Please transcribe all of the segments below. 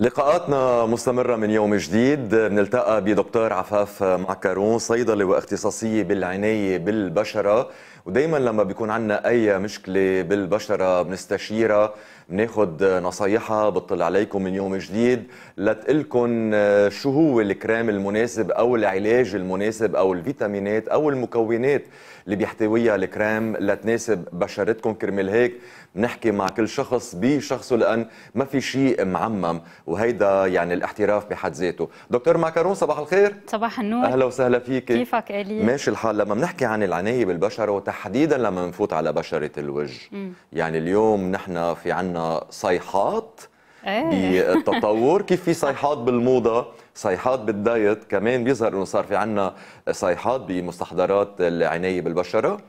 لقاءاتنا مستمرة من يوم جديد بنلتقى بدكتور عفاف معكرون صيدلة واختصاصية بالعناية بالبشرة ودايما لما بيكون عندنا أي مشكلة بالبشرة بنستشيرها بناخد نصايحها بتطل عليكم من يوم جديد لتقلكم آه، شو هو الكريم المناسب او العلاج المناسب او الفيتامينات او المكونات اللي بيحتويها الكريم لتناسب بشرتكم كرمال هيك بنحكي مع كل شخص بشخصه لان ما في شيء معمم وهيدا يعني الاحتراف بحد ذاته دكتور معكرون صباح الخير صباح النور اهلا وسهلا فيك كيفك الي ماشي الحال لما بنحكي عن العنايه بالبشره وتحديدا لما بنفوت على بشره الوجه م. يعني اليوم نحن في عنا صيحات إيه. بالتطور كيف في صيحات بالموضة صيحات بالدايت كمان بيظهر انه صار في عنا صيحات بمستحضرات العناية بالبشرة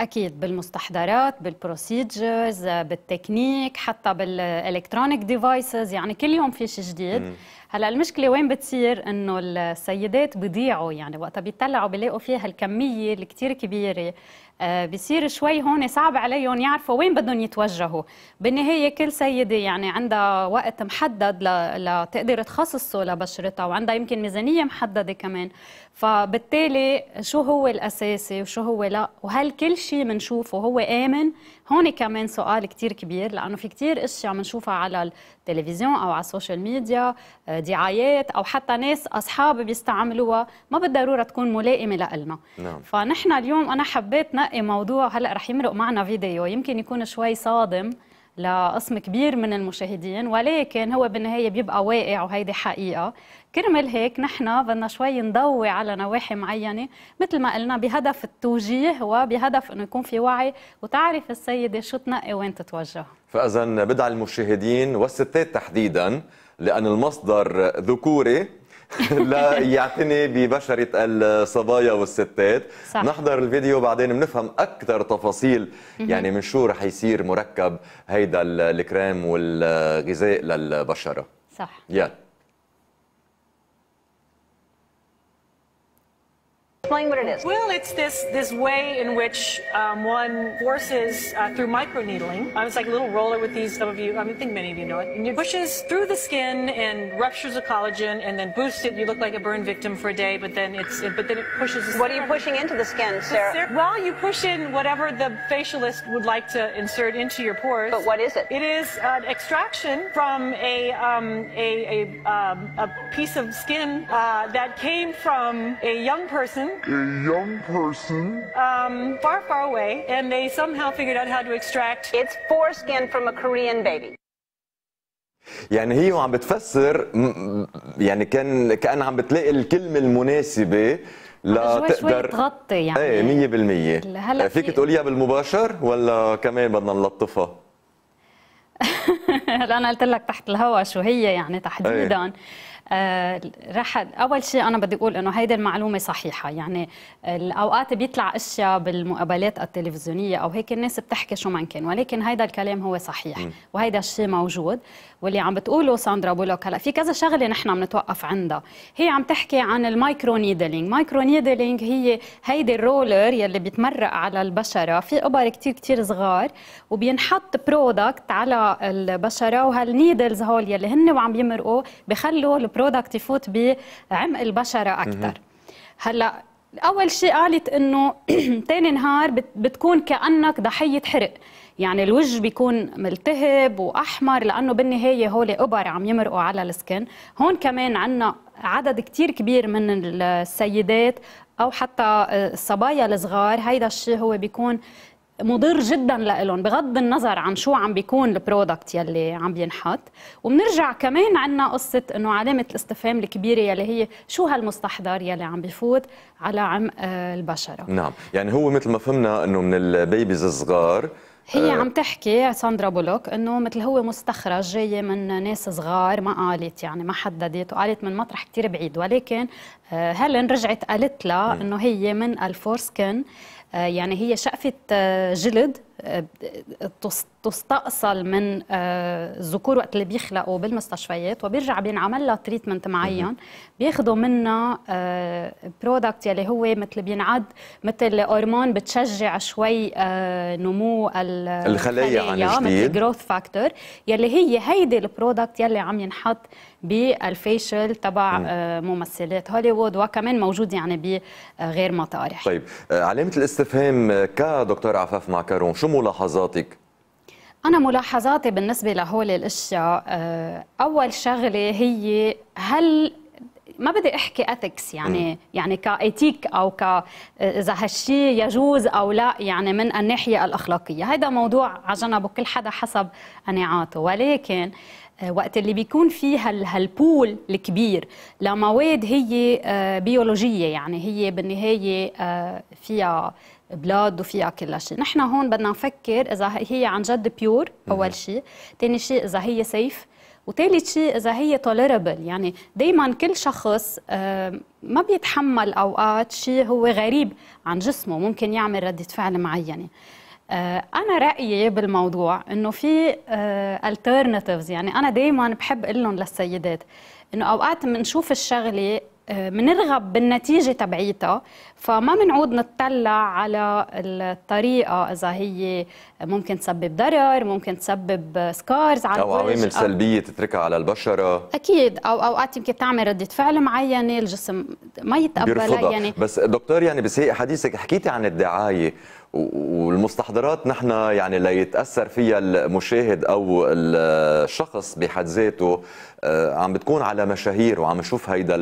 اكيد بالمستحضرات بالبروسيجرز بالتكنيك حتى بالالكترونيك ديفايسز يعني كل يوم في شيء جديد م. هلا المشكله وين بتصير انه السيدات بضيعوا يعني وقتها بيطلعوا بيلاقوا فيها الكميه الكتير كبيره آه، بصير شوي هون صعب عليهم يعرفوا وين بدهم يتوجهوا بالنهايه كل سيده يعني عندها وقت محدد لتقدر تخصصه لبشرتها وعندها يمكن ميزانيه محدده كمان فبالتالي شو هو الأساسي وشو هو لا وهل كل شيء بنشوفه هو آمن هون كمان سؤال كتير كبير لأنه في كتير أشياء بنشوفها على التلفزيون أو على السوشيال آه، ميديا دعايات أو حتى ناس أصحاب بيستعملوها ما بالضرورة تكون ملائمة لإلنا نعم. فنحن اليوم أنا حبيت نقي موضوع هلأ رح يمرق معنا فيديو يمكن يكون شوي صادم لقسم كبير من المشاهدين ولكن هو بالنهايه بيبقى واقع وهيدي حقيقه كرمال هيك نحن بدنا شوي نضوي على نواحي معينه مثل ما قلنا بهدف التوجيه وبهدف انه يكون في وعي وتعرف السيده شو تنقي وين تتوجه فاذا بدع المشاهدين والستات تحديدا لان المصدر ذكوري لا يعتني ببشرة الصبايا والستات صح. نحضر الفيديو بعدين بنفهم أكثر تفاصيل يعني من شو رح يصير مركب هيدا الكريم والغذاء للبشرة صح يلا Explain what it is. Well, it's this this way in which um, one forces uh, through microneedling. Um, it's like a little roller with these. Some of you, I, mean, I think many of you know it. And it pushes through the skin and ruptures the collagen, and then boosts it. You look like a burn victim for a day, but then it's it, but then it pushes. The what are you pushing into the skin, Sarah? Well, you push in whatever the facialist would like to insert into your pores. But what is it? It is an extraction from a um, a, a, um, a piece of skin uh, that came from a young person a young person, um, far, far away, and they somehow figured out how to extract its foreskin from a Korean baby. يعني هي وعم بتفسر يعني كان كانها عم بتلاقي الكلمه المناسبه لتقدر تغطي يعني ايه 100% هلا فيك تقوليها بالمباشر ولا كمان بدنا نلطفها؟ هلا انا قلت لك تحت الهواء شو هي يعني إيه. تحديدا ايه. آه، رح اول شيء انا بدي اقول انه هيدي المعلومه صحيحه يعني الاوقات بيطلع اشياء بالمقابلات التلفزيونيه او هيك الناس بتحكي شو ما كان ولكن هيدا الكلام هو صحيح وهيدا الشيء موجود واللي عم بتقوله ساندرا بولوك هلا في كذا شغله نحن بنتوقف عندها هي عم تحكي عن المايكرو نيدلينج مايكرو نيدلينج هي هيدي الرولر يلي بيتمرق على البشره في ابر كثير كثير صغار وبينحط برودكت على البشره وهالنيدلز هول يلي هن وعم يمرقوا بخلوا برودكت يفوت بعمق البشره اكثر هلا اول شيء قالت انه ثاني نهار بتكون كانك ضحيه حرق يعني الوجه بيكون ملتهب واحمر لانه بالنهايه هول ابر عم يمرقوا على السكن هون كمان عندنا عدد كتير كبير من السيدات او حتى آه، الصبايا الصغار هيدا الشيء هو بيكون مضر جدا لهم بغض النظر عن شو عم بيكون البرودكت يلي عم بينحط وبنرجع كمان عنا قصه انه علامه الاستفهام الكبيره يلي هي شو هالمستحضر يلي عم بيفوت على عمق آه، البشره نعم يعني هو مثل ما فهمنا انه من البيبيز الصغار هي آه، عم تحكي ساندرا بولوك انه مثل هو مستخرج جاي من ناس صغار ما قالت يعني ما حددت وقالت من مطرح كثير بعيد ولكن آه، هيلين رجعت قالت لها انه هي من الفورسكن آه، يعني هي شقفة آه، جلد تستأصل من الذكور آه، وقت اللي بيخلقوا بالمستشفيات وبيرجع بينعمل لها تريتمنت معين بياخذوا منها برودكت آه، يلي هو مثل بينعد مثل هرمون بتشجع شوي آه، نمو الخلايا عن جديد مثل جروث فاكتور يلي هي هيدي البرودكت يلي عم ينحط بالفيشل تبع ممثلات هوليوود وكمان موجود يعني بغير مطارح طيب علامه الاستفهام كدكتور عفاف معكرون شو ملاحظاتك؟ أنا ملاحظاتي بالنسبة لهول الأشياء آه، أول شغلة هي هل ما بدي احكي اثكس يعني م. يعني كايتيك او ك آه، اذا هالشيء يجوز او لا يعني من الناحيه الاخلاقيه هذا موضوع على جنبه كل حدا حسب قناعاته ولكن آه، وقت اللي بيكون في هالبول الكبير لمواد هي بيولوجيه يعني هي بالنهايه فيها بلاد وفيها كل شيء نحن هون بدنا نفكر اذا هي عن جد بيور اول شيء ثاني شيء اذا هي سيف وثالث شيء اذا هي توليرابل يعني دائما كل شخص آه، ما بيتحمل اوقات شيء هو غريب عن جسمه ممكن يعمل رده فعل معينه آه، انا رايي بالموضوع انه في الترناتيفز آه، يعني انا دائما بحب اقول لهم للسيدات انه اوقات بنشوف الشغله بنرغب بالنتيجة تبعيتها فما بنعود نتطلع على الطريقة إذا هي ممكن تسبب ضرر ممكن تسبب سكارز على أو عوامل سلبية تتركها على البشرة أكيد أو أوقات يمكن تعمل ردة فعل معينة الجسم ما يتقبلها يعني بس دكتور يعني بس حديثك حكيتي عن الدعاية والمستحضرات نحن يعني لا يتاثر فيها المشاهد او الشخص بحد ذاته آه، عم بتكون على مشاهير وعم نشوف هيدا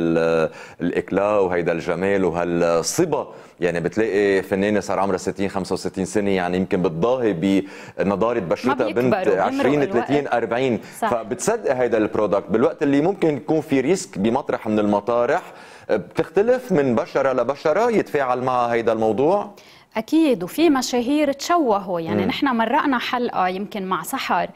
الاكلا وهيدا الجمال وهالصبا يعني بتلاقي فنانه صار عمرها 60 65 سنه يعني يمكن بتضاهي بنضاره بشرتها بنت 20 30 40 فبتصدق هيدا البرودكت بالوقت اللي ممكن يكون في ريسك بمطرح من المطارح آه، بتختلف من بشره لبشره يتفاعل مع هيدا الموضوع اكيد وفي مشاهير تشوهوا يعني نحن مرقنا حلقه يمكن مع سحر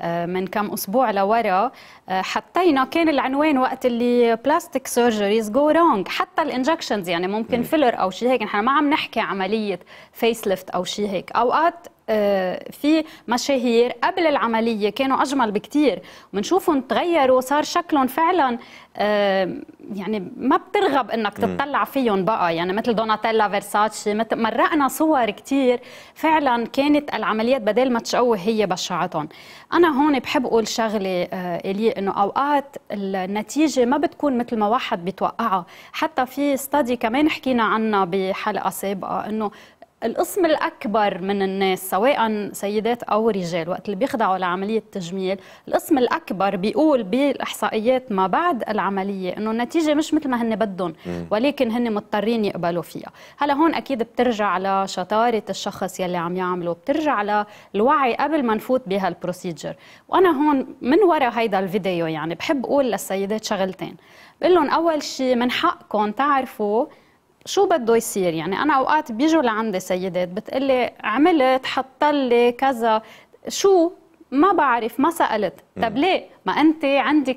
آه، من كم اسبوع لورا آه، حطينا كان العنوان وقت اللي بلاستيك سيرجريز جو رونج حتى الانجكشنز يعني ممكن فيلر او شيء هيك نحن ما عم نحكي عمليه فيس ليفت او شيء هيك اوقات آه، في مشاهير قبل العمليه كانوا اجمل بكثير وبنشوفهم تغيروا صار شكلهم فعلا آه، يعني ما بترغب انك تطلع فيهم بقى يعني مثل دوناتيلا فيرساتشي مرقنا صور كثير فعلا كانت العمليات بدل ما تشوه هي بشعتهم انا هون بحب اقول شغله آه، الي انه اوقات النتيجه ما بتكون مثل ما واحد بيتوقعها حتى في ستادي كمان حكينا عنها بحلقه سابقه انه القسم الأكبر من الناس سواء سيدات أو رجال وقت اللي بيخضعوا لعملية تجميل القسم الأكبر بيقول بالإحصائيات ما بعد العملية أنه النتيجة مش مثل ما هن بدهم ولكن هن مضطرين يقبلوا فيها هلا هون أكيد بترجع لشطارة الشخص يلي عم يعمله بترجع للوعي قبل ما نفوت بهالبروسيجر وأنا هون من وراء هيدا الفيديو يعني بحب أقول للسيدات شغلتين بقول لهم أول شيء من حقكم تعرفوا شو بده يصير يعني انا اوقات بيجوا لعندي سيدات بتقلي عملت حط لي كذا شو ما بعرف ما سالت طب ليه ما انت عندك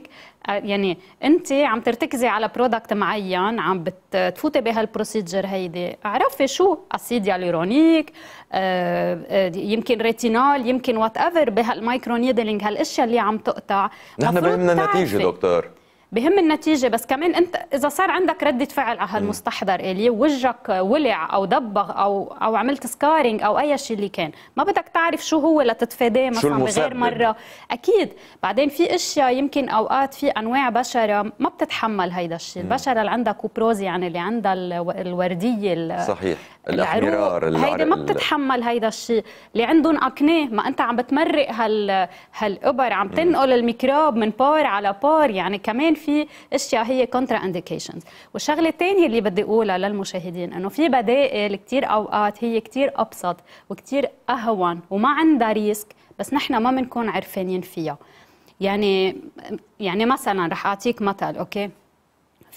يعني انت عم ترتكزي على برودكت معين عم بتفوتي بهالبروسيجر هيدي عرفي شو اسيد آه، هيالورونيك آه، يمكن ريتينول يمكن وات ايفر بهالمايكرو نيدلينج هالاشياء اللي عم تقطع نحن بدنا نتيجه دكتور بهم النتيجة بس كمان أنت إذا صار عندك ردة فعل على هالمستحضر إلي وجهك ولع أو دبغ أو أو عملت سكارينج أو أي شيء اللي كان ما بدك تعرف شو هو لتتفاداه مثلا بغير مرة أكيد بعدين في أشياء يمكن أوقات في أنواع بشرة ما بتتحمل هيدا الشيء البشرة اللي عندها كوبروز يعني اللي عندها الوردية صحيح الاحمرار هيدي ما بتتحمل هيدا الشيء اللي عندهم اكنيه ما انت عم بتمرق هال هالابر عم تنقل الميكروب من بار على بار يعني كمان في اشياء هي كونترا انديكيشنز والشغله الثانيه اللي بدي اقولها للمشاهدين انه في بدائل كثير اوقات هي كثير ابسط وكثير اهون وما عندها ريسك بس نحن ما بنكون عرفانين فيها يعني يعني مثلا رح اعطيك مثل اوكي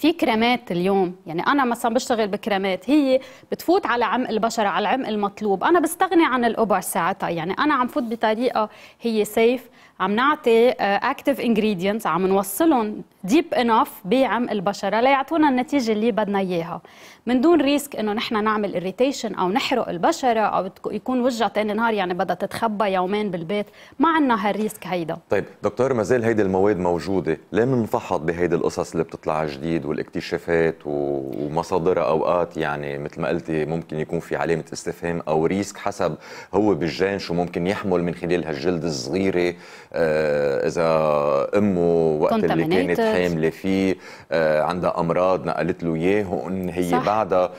في كريمات اليوم يعني انا مثلا بشتغل بكريمات هي بتفوت على عمق البشره على العمق المطلوب انا بستغني عن الاوبر ساعتها يعني انا عم فوت بطريقه هي سيف عم نعطي اكتف آه، انجريدينتس عم نوصلهم ديب انف بعمق البشره ليعطونا النتيجه اللي بدنا اياها من دون ريسك انه نحن نعمل اريتيشن او نحرق البشره او يكون وجهها ثاني نهار يعني بدها تتخبى يومين بالبيت ما عندنا هالريسك هيدا طيب دكتور ما زال هيدي المواد موجوده ليه بنفحط بهيدي القصص اللي بتطلع جديد والاكتشافات ومصادرها اوقات يعني مثل ما قلتي ممكن يكون في علامه استفهام او ريسك حسب هو بالجان شو ممكن يحمل من خلال هالجلد الصغيره آه، اذا امه وقت اللي كانت حامله فيه آه، عندها امراض نقلت له اياه وان هي صح. بعدها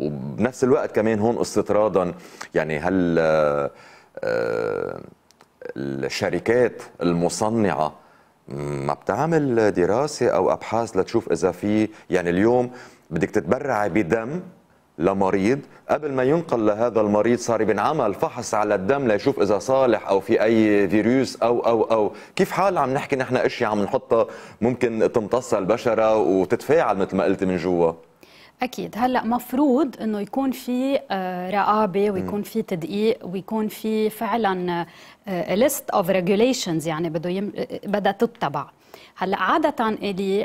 وبنفس الوقت كمان هون استطرادا يعني هل آه، الشركات المصنعه ما بتعمل دراسه او ابحاث لتشوف اذا في يعني اليوم بدك تتبرعي بدم لمريض قبل ما ينقل لهذا المريض صار بينعمل فحص على الدم ليشوف اذا صالح او في اي فيروس او او او كيف حال عم نحكي نحن اشياء عم نحطها ممكن تمتص البشره وتتفاعل مثل ما قلت من جوا اكيد هلا مفروض انه يكون في آه، رقابه ويكون في تدقيق ويكون في فعلا ليست اوف ريجوليشنز يعني بده يم... آه، آه، بدها تتبع هلا عاده الي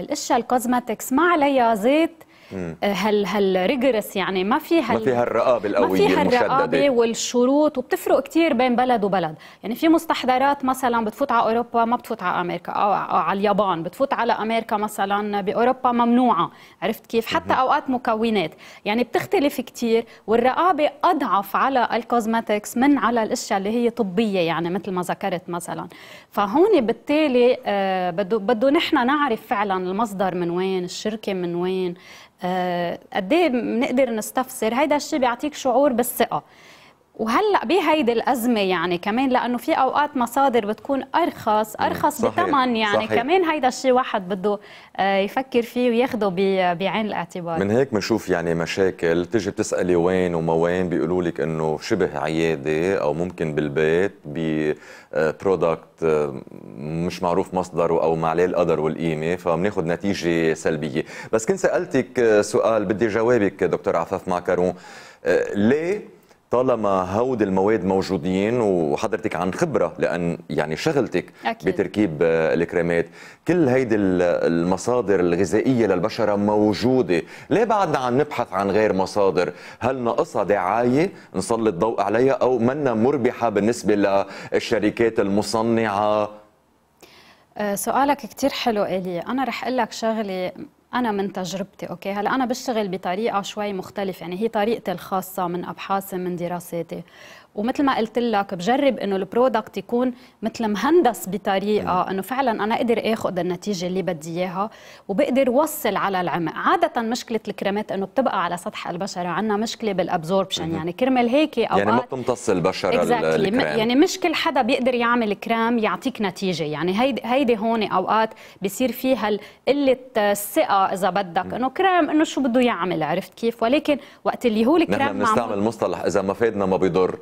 الاشياء الكوزماتكس ما عليها زيت آه، هال هالريجرس يعني ما في هال ما في هالرقابه القويه ما في هالرقابه والشروط وبتفرق كثير بين بلد وبلد يعني في مستحضرات مثلا بتفوت على اوروبا ما بتفوت على امريكا او على اليابان بتفوت على امريكا مثلا باوروبا ممنوعه عرفت كيف حتى اوقات مكونات يعني بتختلف كثير والرقابه اضعف على الكوزماتكس من على الاشياء اللي هي طبيه يعني مثل ما ذكرت مثلا فهون بالتالي بده آه، بده نحن نعرف فعلا المصدر من وين الشركه من وين آه، قد ايه بنقدر نستفسر هيدا الشيء بيعطيك شعور بالثقه وهلا بهيدي الازمه يعني كمان لانه في اوقات مصادر بتكون ارخص ارخص صحيح. بثمن يعني صحيح. كمان هيدا الشيء واحد بده آه، يفكر فيه وياخده بعين الاعتبار من هيك بنشوف يعني مشاكل تيجي بتسالي وين وما وين بيقولوا لك انه شبه عياده او ممكن بالبيت ب برودكت آه، آه، مش معروف مصدره او ما عليه القدر والقيمه فبناخذ نتيجه سلبيه بس كنت سالتك سؤال بدي جوابك دكتور عفاف معكرون ليه طالما هود المواد موجودين وحضرتك عن خبره لان يعني شغلتك أكيد. بتركيب آه، الكريمات كل هيدي المصادر الغذائيه للبشره موجوده ليه بعدنا عم نبحث عن غير مصادر هل ناقصها دعايه نسلط الضوء عليها او منا مربحه بالنسبه للشركات المصنعه آه، سؤالك كتير حلو إلي أنا رح أقول لك شغلة انا من تجربتي اوكي هلا انا بشتغل بطريقه شوي مختلفه يعني هي طريقتي الخاصه من ابحاثي من دراساتي ومثل ما قلت لك بجرب انه البرودكت يكون مثل مهندس بطريقه انه فعلا انا اقدر اخذ النتيجه اللي بدي اياها وبقدر وصل على العمق عاده مشكله الكريمات انه بتبقى على سطح البشره عندنا مشكله بالابزوربشن يعني كرمال هيك اوقات يعني ما بتمتص البشره exactly. يعني مش كل حدا بيقدر يعمل كريم يعطيك نتيجه يعني هيدي هيدي هون اوقات بصير فيها قله الثقه اذا بدك انه كريم انه شو بده يعمل عرفت كيف ولكن وقت اللي هو الكريم نحن بنستعمل مصطلح اذا ما فادنا ما بيضر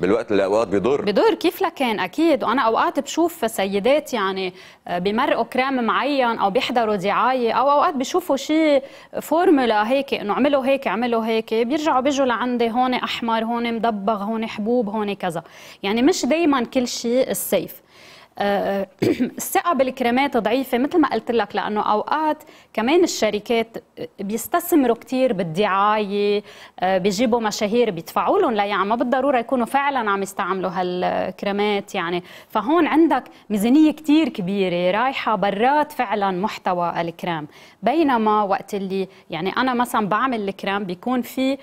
بالوقت اللي اوقات بيضر بيضر كيف لكان اكيد وانا اوقات بشوف سيدات يعني بمرقوا كريم معين او بيحضروا دعايه او اوقات بشوفوا شيء فورمولا هيك انه عملوا هيك عملوا هيك بيرجعوا بيجوا لعندي هون احمر هون مدبغ هون حبوب هون كذا يعني مش دائما كل شيء السيف آه، آه، الثقه بالكريمات ضعيفه مثل ما قلت لك لانه اوقات كمان الشركات بيستثمروا كثير بالدعايه آه، بيجيبوا مشاهير بيدفعوا لهم لا يعني ما بالضروره يكونوا فعلا عم يستعملوا هالكريمات يعني فهون عندك ميزانيه كثير كبيره رايحه برات فعلا محتوى الكريم بينما وقت اللي يعني انا مثلا بعمل الكريم بيكون في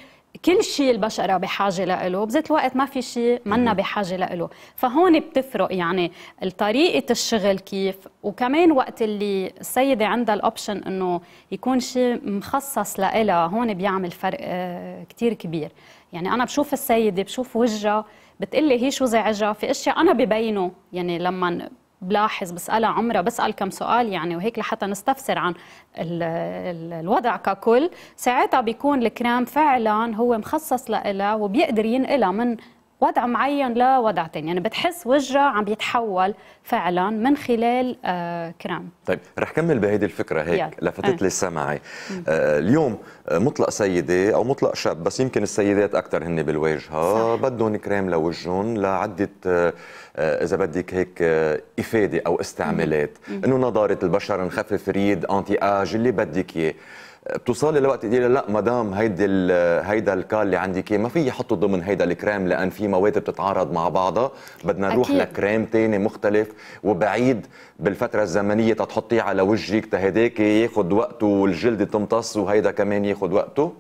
كل شيء البشره بحاجه لإله بذات الوقت ما في شيء منا بحاجه لإله فهون بتفرق يعني طريقه الشغل كيف وكمان وقت اللي السيده عندها الاوبشن انه يكون شيء مخصص لإلها هون بيعمل فرق آه، كثير كبير يعني انا بشوف السيده بشوف وجهها بتقلي هي شو زعجها في اشياء انا ببينه يعني لما بلاحظ بسألها عمرها بسأل كم سؤال يعني وهيك لحتى نستفسر عن الوضع ككل ساعتها بيكون الكريم فعلا هو مخصص لها وبيقدر ينقلها من وضع معين لوضع تاني يعني بتحس وجهها عم بيتحول فعلا من خلال آه كرام طيب رح كمل بهيدي الفكره هيك يال. لفتت آه. لي سمعي آه اليوم آه، مطلق سيده او مطلق شاب بس يمكن السيدات اكثر هن بالواجهه بدهم كريم لوجههم لعده آه آه، اذا بدك هيك آه، افاده او استعمالات انه نضاره البشر نخفف ريد انتي اج اللي بدك اياه بتوصلي لوقت تقولي لا مدام هيدي آه، هيدا الكال اللي عندك ما في يحطه ضمن هيدا الكريم لان في مواد بتتعارض مع بعضها بدنا نروح أكيد. لكريم تاني مختلف وبعيد بالفتره الزمنيه تحطيه على وجهك تهداك ياخذ وقته والجلد تمتص وهيدا كمان ياخذ وقته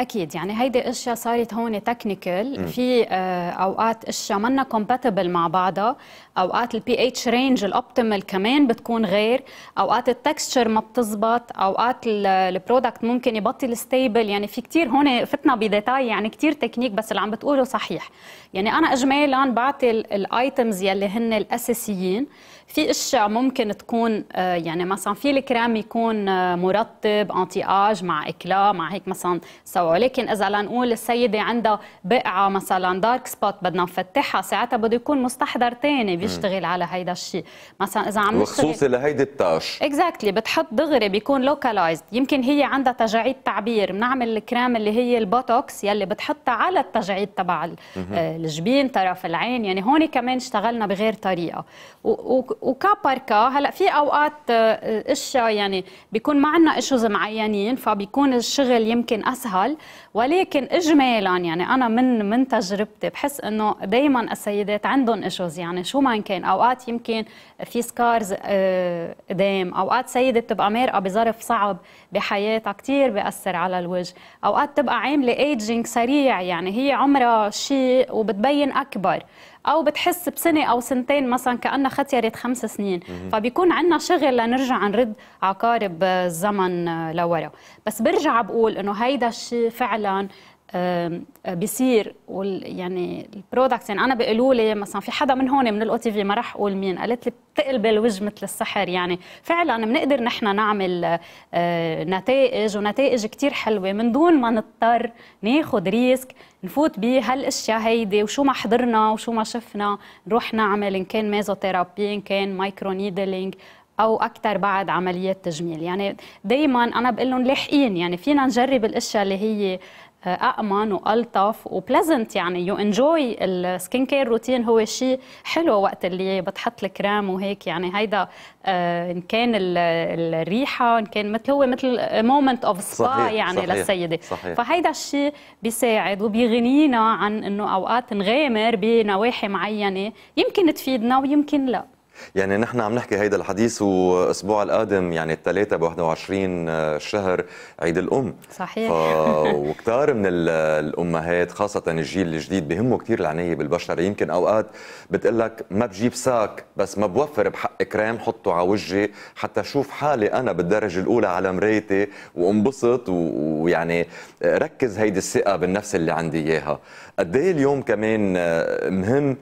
اكيد يعني هيدي اشياء صارت هون تكنيكال في آه، اوقات اشياء منا كومباتبل مع بعضها اوقات البي اتش رينج الاوبتيمال كمان بتكون غير اوقات التكستشر ما بتزبط اوقات البرودكت ممكن يبطل ستيبل يعني في كثير هون فتنا بديتاي يعني كثير تكنيك بس اللي عم بتقوله صحيح يعني انا اجمالا بعطي الايتمز يلي هن الاساسيين في اشياء ممكن تكون آه، يعني مثلا في الكريم يكون آه، مرطب انتي اج مع اكلا مع هيك مثلا سوا ولكن اذا لنقول السيده عندها بقعه مثلا دارك سبوت بدنا نفتحها ساعتها بده يكون مستحضر ثاني بيشتغل على هيدا الشيء مثلا اذا عم وخصوصي لهيدي التاش اكزاكتلي exactly. بتحط دغري بيكون لوكالايزد يمكن هي عندها تجاعيد تعبير بنعمل الكريم اللي هي البوتوكس يلي بتحطها على التجاعيد تبع آه، الجبين طرف العين يعني هون كمان اشتغلنا بغير طريقه و وكباركا هلا في اوقات اشياء آه، يعني بيكون ما عندنا ايشوز معينين فبيكون الشغل يمكن اسهل ولكن اجمالا يعني انا من من تجربتي بحس انه دائما السيدات عندهم ايشوز يعني شو ما كان اوقات يمكن في سكارز آه، قدام اوقات سيده بتبقى مارقه بظرف صعب بحياتها كثير بياثر على الوجه اوقات تبقى عامله ايجينج سريع يعني هي عمرها شيء وبتبين اكبر او بتحس بسنه او سنتين مثلا كانها ختيرت خمس سنين فبيكون عندنا شغل لنرجع نرد عقارب الزمن لورا بس برجع بقول انه هيدا الشيء فعلا فعلا بيصير وال يعني البرودكت يعني انا بيقولوا لي مثلا في حدا من هون من الاو تي في ما راح اقول مين قالت لي بتقلب الوجه مثل السحر يعني فعلا بنقدر نحن نعمل آه، نتائج ونتائج كثير حلوه من دون ما نضطر ناخذ ريسك نفوت بهالاشياء هيدي وشو ما حضرنا وشو ما شفنا نروح نعمل ان كان ميزوثيرابي ان كان مايكرو نيدلينج او اكثر بعد عمليات تجميل يعني دائما انا بقول لهم لاحقين يعني فينا نجرب الاشياء اللي هي آه، أأمن وألطف وبليزنت يعني يو انجوي السكين كير روتين هو شيء حلو وقت اللي بتحط الكريم وهيك يعني هيدا آه، إن كان الريحة إن كان مثل هو مثل مومنت أوف سبا يعني صحيح للسيدة صحيح فهيدا الشيء بيساعد وبيغنينا عن إنه أوقات نغامر بنواحي معينة يمكن تفيدنا ويمكن لا يعني نحن عم نحكي هيدا الحديث واسبوع القادم يعني الثلاثة ب 21 شهر عيد الام صحيح وكثار من الامهات خاصة الجيل الجديد بهمه كثير العناية بالبشرة يمكن اوقات بتقول لك ما بجيب ساك بس ما بوفر بحق كريم حطه على وجهي حتى شوف حالي انا بالدرجة الاولى على مرايتي وانبسط ويعني ركز هيدي الثقة بالنفس اللي عندي اياها قد إيه اليوم كمان آه، مهم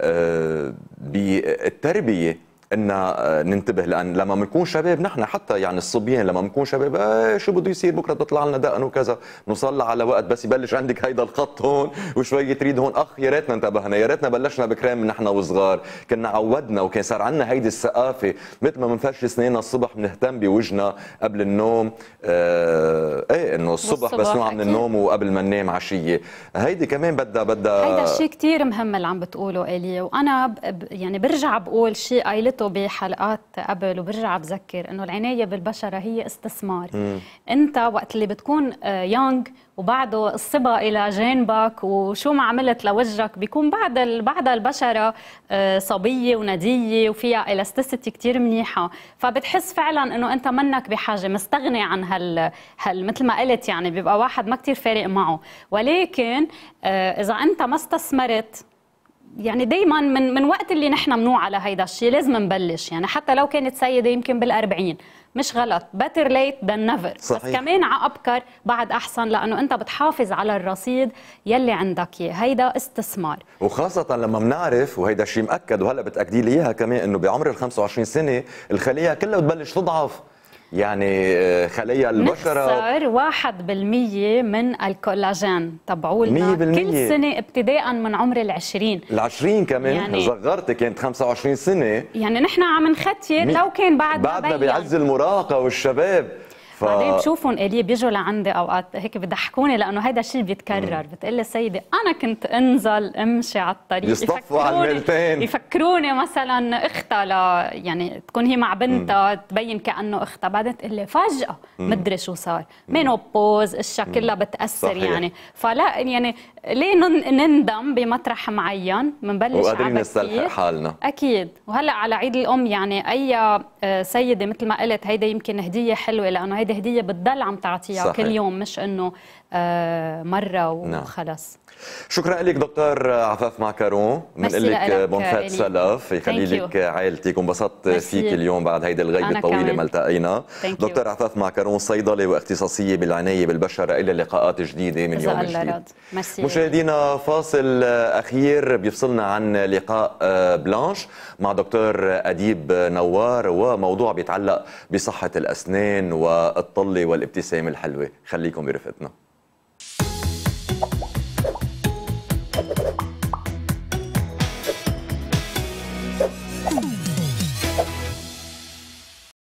آه، بالتربيه ان آه، ننتبه لان لما بنكون شباب نحن حتى يعني الصبيان لما بنكون شباب آه شو بده يصير بكره بتطلع لنا دقن وكذا نصلى على وقت بس يبلش عندك هيدا الخط هون وشوي تريد هون اخ يا ريتنا انتبهنا يا ريتنا بلشنا بكريم نحن وصغار كنا عودنا وكان صار عندنا هيدي الثقافه مثل ما بنفرش اسناننا الصبح بنهتم بوجنا قبل النوم آه ايه انه الصبح بس نوع من النوم وقبل ما ننام عشيه هيدي كمان بدها بدها هيدا الشيء كثير مهم اللي عم بتقوله الي وانا يعني برجع بقول شيء قايلته قلته بحلقات قبل وبرجع بذكر انه العنايه بالبشره هي استثمار مم. انت وقت اللي بتكون يونغ آه، وبعده الصبا الى جانبك وشو ما عملت لوجهك بيكون بعد بعد البشره آه، صبيه ونديه وفيها الاستيسيتي كثير منيحه فبتحس فعلا انه انت منك بحاجه مستغني عن هال, هال مثل ما قلت يعني بيبقى واحد ما كثير فارق معه ولكن آه، اذا انت ما استثمرت يعني دائما من من وقت اللي نحن منوع على هيدا الشيء لازم نبلش يعني حتى لو كانت سيده يمكن بال40 مش غلط بتر ليت ذان نيفر بس كمان عابكر ابكر بعد احسن لانه انت بتحافظ على الرصيد يلي عندك اياه هيدا استثمار وخاصه لما بنعرف وهيدا الشيء مأكد وهلا بتاكدي لي اياها كمان انه بعمر ال 25 سنه الخليه كلها بتبلش تضعف يعني آه، خلايا البشره نخسر 1% من الكولاجين تبعولنا كل سنه ابتداء من عمر ال 20 ال 20 كمان يعني زغرتي كانت 25 سنه يعني نحن عم نختير لو كان بعدنا بعدنا بعز المراهقه والشباب ف... بعدين بشوفهم اليه بيجوا لعندي اوقات هيك بضحكوني لانه هيدا الشيء بيتكرر لي سيدي انا كنت انزل امشي على الطريق يصطفوا على الملتين يفكروني مثلا اختها ل... يعني تكون هي مع بنتها تبين كانه اختها بعدين لي فجاه مدري شو صار مينوبوز اشياء كلها بتاثر صحيح. يعني فلا يعني ليه نندم بمطرح معين بنبلش وقادرين نستلحق حالنا اكيد وهلا على عيد الام يعني اي آه، سيده مثل ما قلت هيدا يمكن هديه حلوه لانه هيدي هديه بتضل عم تعطيها كل يوم مش انه آه، مره نعم. وخلص شكرا لك دكتور عفاف معكرون بنقول لك بونفات سلف يخلي لك عائلتك وانبسطت فيك اليوم بعد هيدي الغيبه الطويله ما التقينا دكتور عفاف معكرون صيدله واختصاصيه بالعنايه بالبشره الى لقاءات جديده من يوم جديد مشاهدينا فاصل اخير بيفصلنا عن لقاء آه، بلانش مع دكتور اديب نوار وموضوع بيتعلق بصحه الاسنان والطله والابتسامه الحلوه خليكم برفقتنا